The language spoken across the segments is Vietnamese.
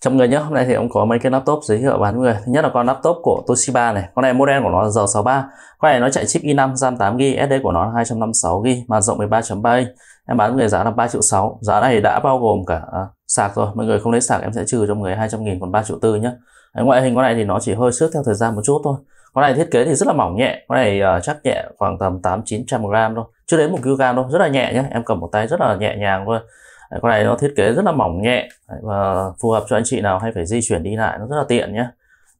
trong người nhé hôm nay thì ông có mấy cái laptop giới thiệu bán người thứ nhất là con laptop của Toshiba này con này model của nó là G63 con này nó chạy chip i5 RAM 8GB SD của nó là 256GB mà rộng 13.3 inch em bán người giá là 3 triệu 6 giá này đã bao gồm cả à, sạc rồi mọi người không lấy sạc em sẽ trừ cho người 200 nghìn còn 3 triệu tư nhé Đấy, ngoại hình con này thì nó chỉ hơi xước theo thời gian một chút thôi con này thiết kế thì rất là mỏng nhẹ con này uh, chắc nhẹ khoảng tầm 8 900 gram thôi chưa đến một kg đâu rất là nhẹ nhé em cầm một tay rất là nhẹ nhàng thôi đấy, con này nó thiết kế rất là mỏng nhẹ đấy, và phù hợp cho anh chị nào hay phải di chuyển đi lại nó rất là tiện nhé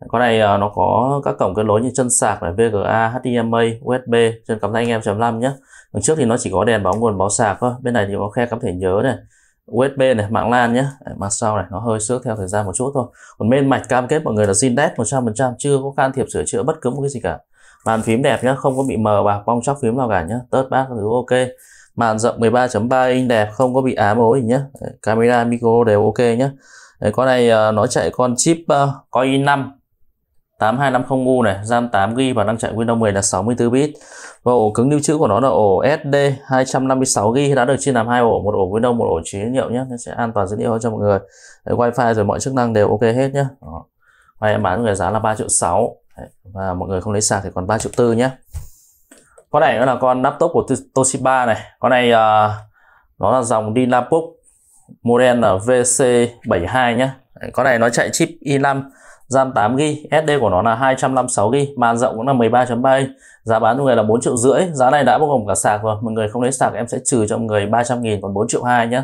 đấy, con này uh, nó có các cổng kết nối như chân sạc này VGA, HDMI, USB chân cắm tay anh em 5 nhé đằng trước thì nó chỉ có đèn báo nguồn báo sạc thôi bên này thì có khe cắm thể nhớ này USB này, mạng LAN nhé, mặt sau này nó hơi xước theo thời gian một chút thôi. Còn bên mạch cam kết mọi người là Zindex 100%, chưa có can thiệp sửa chữa bất cứ một cái gì cả. Bàn phím đẹp nhé, không có bị mờ bạc, bong chóc phím nào cả nhé, tớt bác thứ ok màn rộng 13.3 inch đẹp không có bị ám ối gì nhé camera micro đều ok nhé đấy, con này uh, nó chạy con chip uh, Core i5 8250U này, RAM 8GB và đang chạy Windows 10 là 64 bit. Và ổ cứng lưu trữ của nó là ổ SD 256GB đã được chia làm hai ổ, một ổ Windows, một ổ trí liệu nhé, nó sẽ an toàn dữ liệu cho mọi người. Đấy, wifi rồi mọi chức năng đều ok hết nhé. Đó. Và em bán người giá là 3 triệu 6 và mọi người không lấy sạc thì còn 3 triệu 4 nhé con này là con laptop của Toshiba này con này uh, nó là dòng Dynabook model là VC72 nhé con này nó chạy chip i5 RAM 8 g, SD của nó là 256 g, màn rộng cũng là 13.3 inch, giá bán cho người là 4 triệu rưỡi, giá này đã bao gồm cả sạc rồi, mọi người không lấy sạc em sẽ trừ cho mọi người 300 nghìn còn 4 triệu 2 nhé.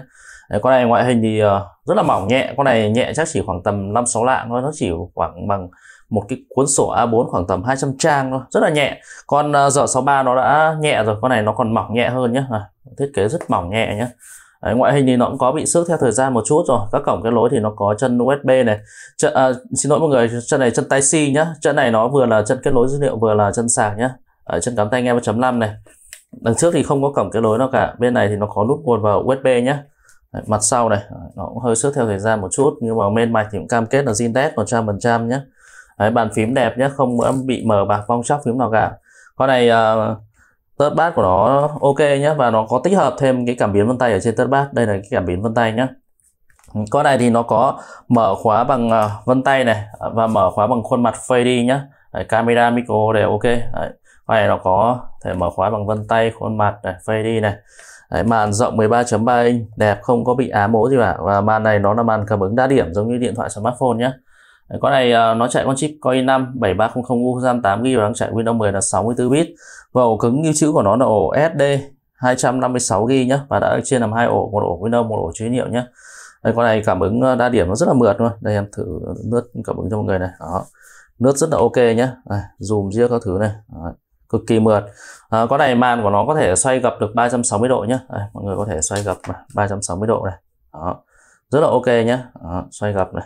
Đấy, con này ngoại hình thì à, rất là mỏng nhẹ, con này nhẹ chắc chỉ khoảng tầm 5-6 lạng thôi, nó chỉ khoảng bằng một cái cuốn sổ A4 khoảng tầm 200 trang thôi rất là nhẹ con R63 ờ, nó đã nhẹ rồi con này nó còn mỏng nhẹ hơn nhá. à, thiết kế rất mỏng nhẹ nhá. Đấy, ngoại hình thì nó cũng có bị xước theo thời gian một chút rồi các cổng cái lối thì nó có chân USB này chân, à, xin lỗi mọi người chân này chân Type C nhá chân này nó vừa là chân kết nối dữ liệu vừa là chân sạc nhá ở chân cắm tay nghe 3.5 này đằng trước thì không có cổng kết nối nào cả bên này thì nó có nút nguồn vào USB nhá. Đấy, mặt sau này nó cũng hơi xước theo thời gian một chút nhưng mà bên mạch thì cũng cam kết là zin test 100% nhá. Đấy, bàn phím đẹp nhé không bị mờ bạc vong sóc phím nào cả con này uh, tớt bát của nó ok nhé và nó có tích hợp thêm cái cảm biến vân tay ở trên tớt bát đây là cái cảm biến vân tay nhé con này thì nó có mở khóa bằng uh, vân tay này và mở khóa bằng khuôn mặt face đi nhé Đấy, camera micro đều ok Đấy. con này nó có thể mở khóa bằng vân tay khuôn mặt này face đi này Đấy, màn rộng 13.3 inch đẹp không có bị ám mố gì cả và màn này nó là màn cảm ứng đa điểm giống như điện thoại smartphone nhé con này ờ, nó chạy con chip Core i5 7300U RAM 8GB và đang chạy Windows 10 là 64 bit. Và ổ cứng lưu trữ của nó là ổ SD 256GB nhé và đã chia làm hai ổ, một ổ Windows, một ổ chế hiệu nhé. Đây con này cảm ứng ờ, đa điểm nó rất là mượt luôn. Đây em thử lướt cảm ứng cho mọi người này. Đó. Lướt rất là ok nhé. Đây, zoom riêng các thứ này. Đó. Cực kỳ mượt. À, con này màn của nó có thể xoay gập được 360 độ nhé. Đây, mọi người có thể xoay gập 360 độ này. Đó. Rất là ok nhé. Đó, xoay gập này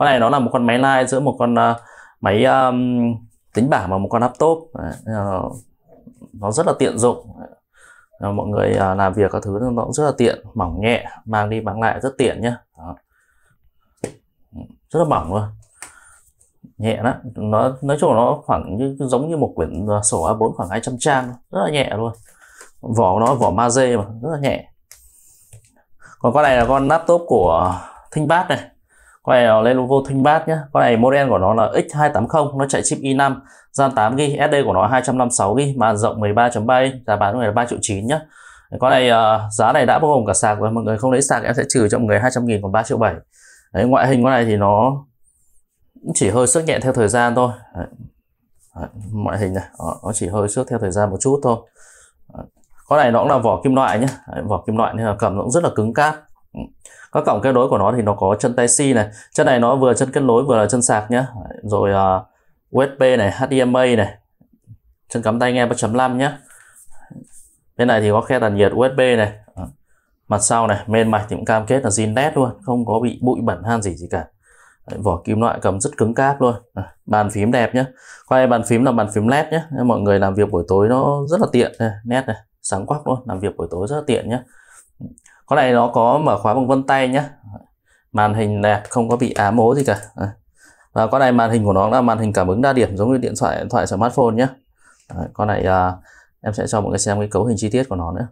con này nó là một con máy line giữa một con uh, máy um, tính bảng và một con laptop uh, nó rất là tiện dụng uh, mọi người uh, làm việc các thứ nó cũng rất là tiện mỏng nhẹ mang đi mang lại rất tiện nhá rất là mỏng luôn nhẹ đó nó nói chung nó khoảng như giống như một quyển ờ, sổ A4 khoảng 200 trang rất là nhẹ luôn vỏ nó vỏ ma maze mà rất là nhẹ còn con này là con laptop của ThinkPad này con này là Lenovo ThinkPad nhé con này model của nó là X280 nó chạy chip i5 RAM 8 g SD của nó 256 g màn rộng 13.3 giá bán của này là 3 triệu 9 nhé con này uh, giá này đã bao gồm cả sạc rồi mọi người không lấy sạc em sẽ trừ cho mọi người 200 nghìn còn 3 triệu 7 Đấy, ngoại hình con này thì nó chỉ hơi sức nhẹ theo thời gian thôi Đấy. Đấy, ngoại hình này Đó, ờ, nó chỉ hơi sức theo thời gian một chút thôi Đấy. con này nó cũng là vỏ kim loại nhé Đấy, vỏ kim loại nên là cầm nó cũng rất là cứng cáp các ừ. cổng kết nối của nó thì nó có chân tai C này chân này nó vừa chân kết nối vừa là chân sạc nhé rồi uh, à, USB này HDMI này chân cắm tay nghe 3.5 nhé bên này thì có khe tản nhiệt USB này ờ. mặt sau này men mạch thì cũng cam kết là zin nét luôn không có bị bụi bẩn han gì gì cả vỏ kim loại cầm rất cứng cáp luôn ờ, bàn phím đẹp nhé quay bàn phím là bàn phím led nhé mọi người làm việc buổi tối nó rất là tiện nét này sáng quắc luôn làm việc buổi tối rất là tiện nhé con này nó có mở khóa bằng vân tay nhé màn hình đẹp không có bị ám mố gì cả à. và con này màn hình của nó là màn hình cảm ứng đa điểm giống như điện thoại điện thoại smartphone nhé con này à, em sẽ cho mọi người xem cái cấu hình chi tiết của nó nữa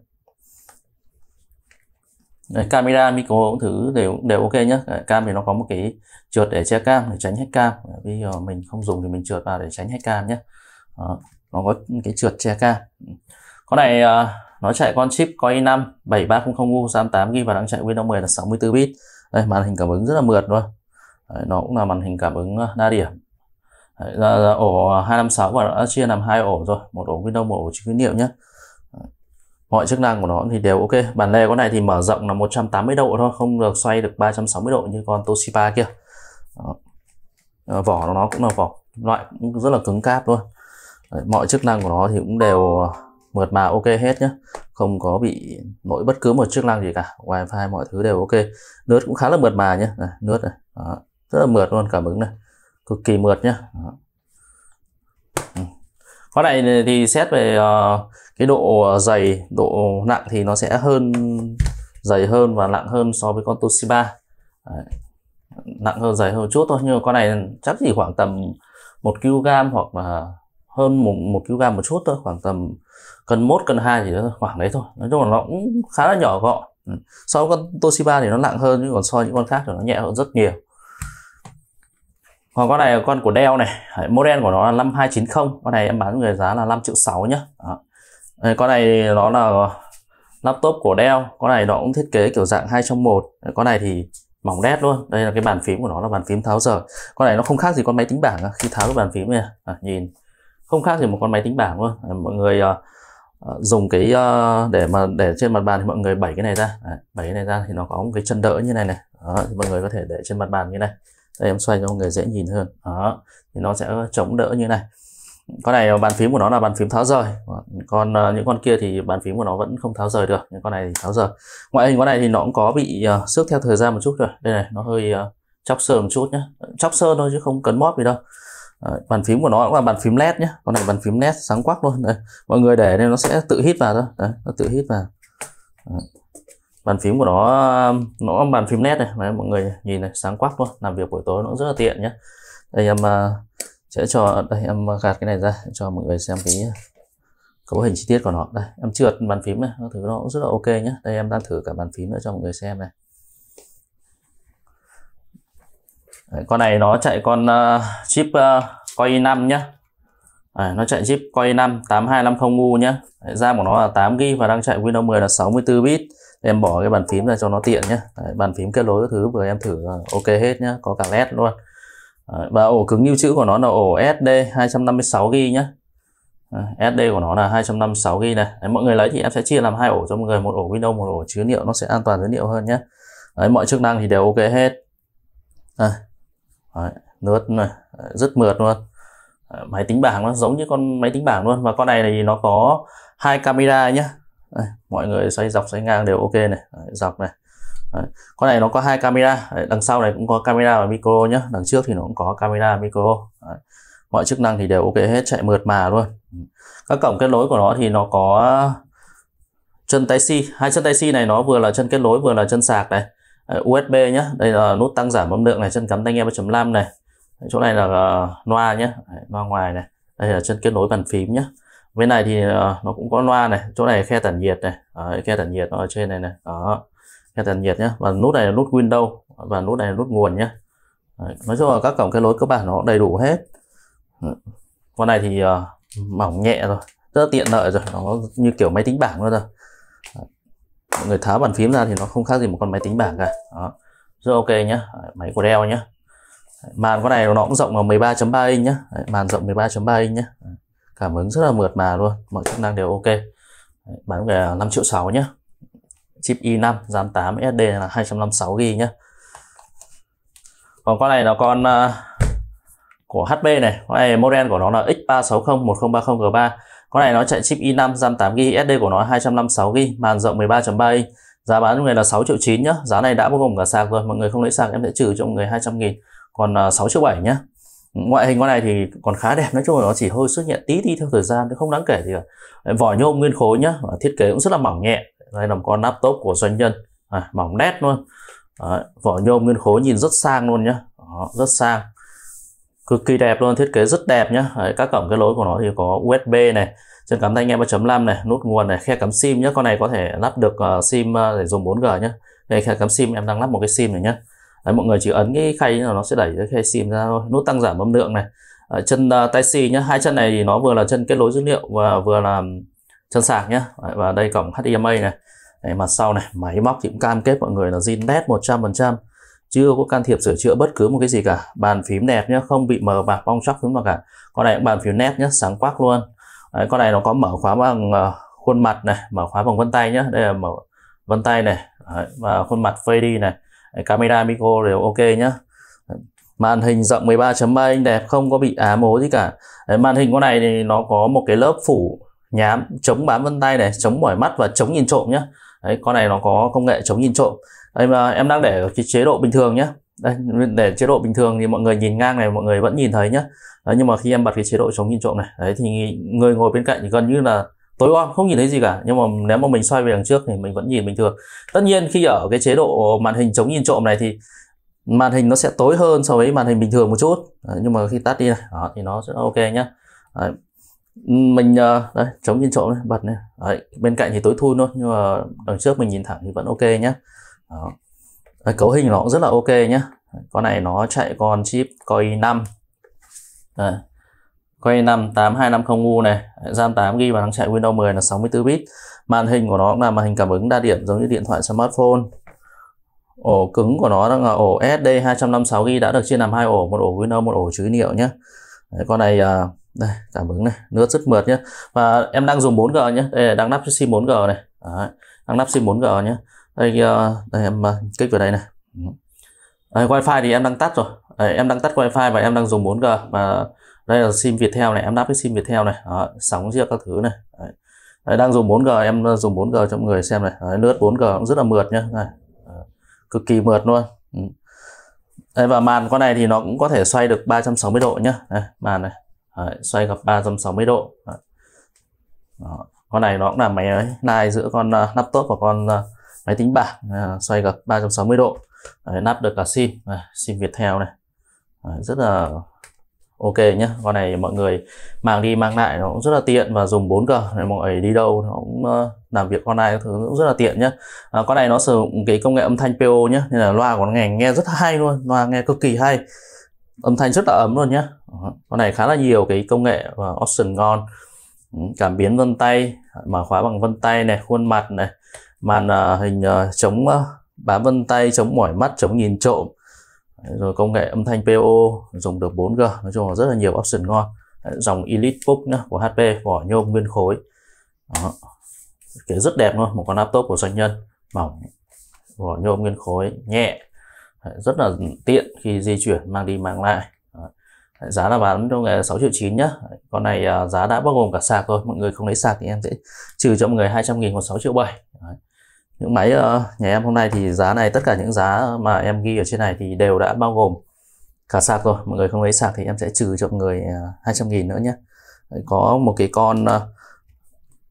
Đấy, camera micro cũng thứ đều đều ok nhé cam thì nó có một cái trượt để che cam để tránh hết cam bây giờ mình không dùng thì mình trượt vào để tránh hết cam nhé Đó, nó có cái trượt che cam con này à, nó chạy con chip Core i5 7300U88 ghi và đang chạy Windows 10 là 64 bit đây màn hình cảm ứng rất là mượt luôn đấy, nó cũng là màn hình cảm ứng ờ, đa điểm đấy, là, là ổ 256 và đã chia làm hai ổ rồi một ổ Windows một ổ chữ niệm nhé mọi chức năng của nó thì đều ok bản lề con này thì mở rộng là 180 độ thôi không được xoay được 360 độ như con Toshiba kia Đó. Ờ, vỏ nó cũng là vỏ loại cũng rất là cứng cáp luôn Đấy, mọi chức năng của nó thì cũng đều ờ, mượt mà ok hết nhé không có bị lỗi bất cứ một chức năng gì cả wifi mọi thứ đều ok nước cũng khá là mượt mà nhé này, nước này Đó. rất là mượt luôn cảm ứng này cực kỳ mượt nhé Đó. con ừ. này thì xét về uh, cái độ ờ, dày độ nặng thì nó sẽ hơn dày hơn và nặng hơn so với con Toshiba Đấy. nặng hơn dày hơn chút thôi nhưng mà con này chắc chỉ khoảng tầm 1 kg hoặc là hơn một, một kg một chút thôi khoảng tầm cân 1 cân 2 thì khoảng đấy thôi nói chung là nó cũng khá là nhỏ gọn ừ. so với con Toshiba thì nó nặng hơn nhưng còn so với những con khác thì nó nhẹ hơn rất nhiều còn con này là con của Dell này model của nó là 5290 con này em bán người giá là 5 triệu 6 nhá Đó. con này nó là laptop của Dell con này nó cũng thiết kế kiểu dạng 2 trong 1 con này thì mỏng đét luôn đây là cái bàn phím của nó là bàn phím tháo rời con này nó không khác gì con máy tính bảng khi tháo cái bàn phím này à, nhìn không khác gì một con máy tính bảng luôn ờ, mọi người uh, dùng cái uh, để mà để trên mặt bàn thì mọi người bẩy cái này ra đấy, bẩy cái này ra thì nó có một cái chân đỡ như này này đó, thì mọi người có thể để trên mặt bàn như này đây em xoay cho mọi người dễ nhìn hơn đó thì nó sẽ chống đỡ như này con này bàn phím của nó là bàn phím tháo rời còn uh, những con kia thì bàn phím của nó vẫn không tháo rời được nhưng con này thì tháo rời ngoại hình con này thì nó cũng có bị uh, xước theo thời gian một chút rồi đây này nó hơi uh, chóc sơn một chút nhé chóc sơn thôi chứ không cấn móp gì đâu bàn phím của nó cũng là bàn phím led nhé con này bàn phím led sáng quắc luôn đấy mọi người để nên nó sẽ tự hít vào thôi đấy nó tự hít vào bàn phím của nó nó bàn phím led này đấy, mọi người nhìn này sáng quắc luôn làm việc buổi tối nó rất là tiện nhé đây em à, sẽ cho đây em gạt cái này ra cho mọi người xem cái cấu hình chi tiết của nó đây em trượt bàn phím này thứ nó cũng rất là ok nhé đây em đang thử cả bàn phím nữa cho mọi người xem này con này nó chạy con uh, chip uh, Core i5 nhá, à, nó chạy chip Core i5 8250U nhá, Đấy, RAM của nó là 8 g và đang chạy Windows 10 là 64 bit em bỏ cái bàn phím ra cho nó tiện nhé Đấy, bàn phím kết nối các thứ vừa em thử ok hết nhá, có cả led luôn Đấy, và ổ cứng lưu trữ của nó là ổ SD 256GB nhé à, SD của nó là 256 g này Đấy, mọi người lấy thì em sẽ chia làm hai ổ cho mọi người một ổ Windows một ổ chứa liệu nó sẽ an toàn dữ liệu hơn nhé Đấy, mọi chức năng thì đều ok hết à, Đấy, nước này rất mượt luôn ờ, máy tính bảng nó giống như con máy tính bảng luôn và con này thì nó có hai camera nhé mọi người xoay dọc xoay ngang đều ok này Đấy, dọc này Đấy. con này nó có hai camera Đấy, đằng sau này cũng có camera và micro nhé đằng trước thì nó cũng có camera và micro Đấy. mọi chức năng thì đều ok hết chạy mượt mà luôn các cổng kết nối của nó thì nó có chân tay si hai chân tay si này nó vừa là chân kết nối vừa là chân sạc này USB nhé đây là nút tăng giảm âm lượng này chân cắm tai nghe 3.5 này chỗ này là ờ, loa nhé loa ngoài này đây là chân kết nối bàn phím nhé bên này thì ờ, nó cũng có loa này chỗ này khe tản nhiệt này Đấy, khe tản nhiệt ở trên này này đó khe tản nhiệt nhé và nút này là nút Windows và nút này là nút nguồn nhé nói chung là các cổng kết nối cơ bản nó đầy đủ hết con này thì ờ, mỏng nhẹ rồi rất tiện lợi rồi nó như kiểu máy tính bảng luôn rồi mọi người tháo bàn phím ra thì nó không khác gì một con máy tính bảng cả đó rất ok nhá máy của Dell nhá màn con này nó cũng rộng là 13.3 inch nhá màn rộng 13.3 inch nhá cảm ứng rất là mượt mà luôn mọi chức năng đều ok bán về 5 triệu 6 nhá chip i5 RAM 8 SD là 256 g nhá còn con này nó con uh, của HP này con này model của nó là X360 1030 G3 con này nó chạy chip i5 RAM 8GB, SSD của nó 256GB, màn rộng 13.3 inch. Giá bán lúc người là 6 triệu 9 nhá. Giá này đã bao gồm cả sạc rồi, mọi người không lấy sạc em sẽ trừ cho mọi người 200 000 còn 6 à, triệu 7 nhá. Ngoại hình con này thì còn khá đẹp, nói chung là nó chỉ hơi xuất hiện tí đi theo thời gian, không đáng kể gì cả. Vỏ nhôm nguyên khối nhá, thiết kế cũng rất là mỏng nhẹ. Đây là một con laptop của doanh nhân, à, mỏng nét luôn. Đấy, vỏ nhôm nguyên khối nhìn rất sang luôn nhá. rất sang cực kỳ đẹp luôn thiết kế rất đẹp nhá Đấy, các cổng kết nối của nó thì có USB này chân cắm tai nghe 3.5 này nút nguồn này khe cắm sim nhá con này có thể lắp được uh, sim uh, để dùng 4G nhá đây khe cắm sim em đang lắp một cái sim này nhá Đấy, mọi người chỉ ấn cái khay là nó sẽ đẩy cái khay sim ra thôi nút tăng giảm âm lượng này à, chân uh, tai xì nhá hai chân này thì nó vừa là chân kết nối dữ liệu và vừa là chân sạc nhá Đấy, và đây cổng HDMI này Đấy, mặt sau này máy móc thì cũng cam kết mọi người là zin net 100% chưa có can thiệp sửa chữa bất cứ một cái gì cả bàn phím đẹp nhá không bị mờ bạc bong chóc xuống nào cả con này cũng bàn phím nét nhá sáng quắc luôn Đấy, con này nó có mở khóa bằng uh, khuôn mặt này mở khóa bằng vân tay nhá đây là mở vân tay này Đấy, và khuôn mặt face đi này Đấy, camera micro đều ok nhá màn hình rộng 13.3 inch đẹp không có bị ám ố gì cả Đấy, màn hình con này thì nó có một cái lớp phủ nhám chống bám vân tay này chống mỏi mắt và chống nhìn trộm nhá Đấy, con này nó có công nghệ chống nhìn trộm em em đang để cái chế độ bình thường nhé đây để chế độ bình thường thì mọi người nhìn ngang này mọi người vẫn nhìn thấy nhé đấy, nhưng mà khi em bật cái chế độ chống nhìn trộm này đấy thì người ngồi bên cạnh thì gần như là tối om không nhìn thấy gì cả nhưng mà nếu mà mình xoay về đằng trước thì mình vẫn nhìn bình thường tất nhiên khi ở cái chế độ màn hình chống nhìn trộm này thì màn hình nó sẽ tối hơn so với màn hình bình thường một chút đấy, nhưng mà khi tắt đi này đó, thì nó sẽ ok nhá đấy. mình ờ, đấy, chống nhìn trộm này, bật này đấy, bên cạnh thì tối thui luôn nhưng mà đằng trước mình nhìn thẳng thì vẫn ok nhá đó. cấu hình nó cũng rất là ok nhé con này nó chạy con chip Core i5 Đây. Core i5 8250U này RAM 8GB và đang chạy Windows 10 là 64 bit màn hình của nó cũng là màn hình cảm ứng đa điểm giống như điện thoại smartphone ổ cứng của nó là ổ SD 256GB đã được chia làm hai ổ một ổ Windows một ổ chữ liệu nhé Đấy, con này à, đây cảm ứng này nước rất mượt nhé và em đang dùng 4G nhé đây đang lắp sim 4G này Đấy, đang lắp sim 4G nhé đây, ờ, đây em ờ, kích vào đây này đây, wifi thì em đang tắt rồi đây, em đang tắt wifi và em đang dùng 4g và đây là sim viettel này em đáp cái sim viettel này đó, sóng chia các thứ này đấy. Đấy, đang dùng 4g em ờ, dùng 4g cho mọi người xem này đấy, lướt 4g cũng rất là mượt nhá này. cực kỳ mượt luôn ừ. đấy, và màn con này thì nó cũng có thể xoay được 360 độ nhá đấy, màn này đấy, xoay gặp 360 độ đấy. Đó. con này nó cũng là máy ấy, nai giữa con uh, laptop và con uh, máy tính bảng à, xoay gập 360 độ đấy, à, nắp được cả sim à, sim Viettel này à, rất là ok nhé con này mọi người mang đi mang lại nó cũng rất là tiện và dùng 4G này mọi người đi đâu nó cũng uh, làm việc online các thứ cũng rất là tiện nhé à, con này nó sử dụng cái công nghệ âm thanh PO nhé nên là loa của nó nghe nghe rất hay luôn loa nghe cực kỳ hay âm thanh rất là ấm luôn nhé con này khá là nhiều cái công nghệ và option ngon ừ, cảm biến vân tay à, mở khóa bằng vân tay này khuôn mặt này màn ờ, hình ờ, chống ờ, bám vân tay chống mỏi mắt chống nhìn trộm rồi công nghệ âm thanh PO dùng được 4G nói chung là rất là nhiều option ngon dòng Elite Book nhá, của HP vỏ nhôm nguyên khối Đó. Cái rất đẹp luôn một con laptop của doanh nhân mỏng vỏ nhôm nguyên khối nhẹ rất là tiện khi di chuyển mang đi mang lại giá là bán trong ngày 6 triệu 9 nhá con này giá đã bao gồm cả sạc rồi mọi người không lấy sạc thì em sẽ trừ cho mọi người 200 nghìn còn 6 triệu 7 Đấy những máy ờ, nhà em hôm nay thì giá này tất cả những giá mà em ghi ở trên này thì đều đã bao gồm cả sạc rồi mọi người không lấy sạc thì em sẽ trừ cho mọi người 200 ờ, nghìn nữa nhé có một cái con ờ,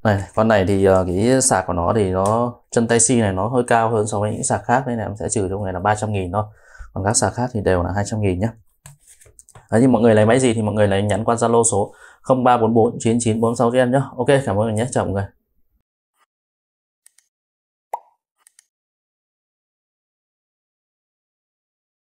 này con này thì cái sạc của nó thì nó chân tay si này nó hơi cao hơn so với những sạc khác nên là em sẽ trừ cho mọi người là 300 nghìn thôi còn các sạc khác thì đều là 200 nghìn nhé Đấy, thì mọi người lấy máy gì thì mọi người lấy nhắn qua Zalo số 0344 9946 cho em nhé Ok cảm ơn mọi người nhé chào mọi người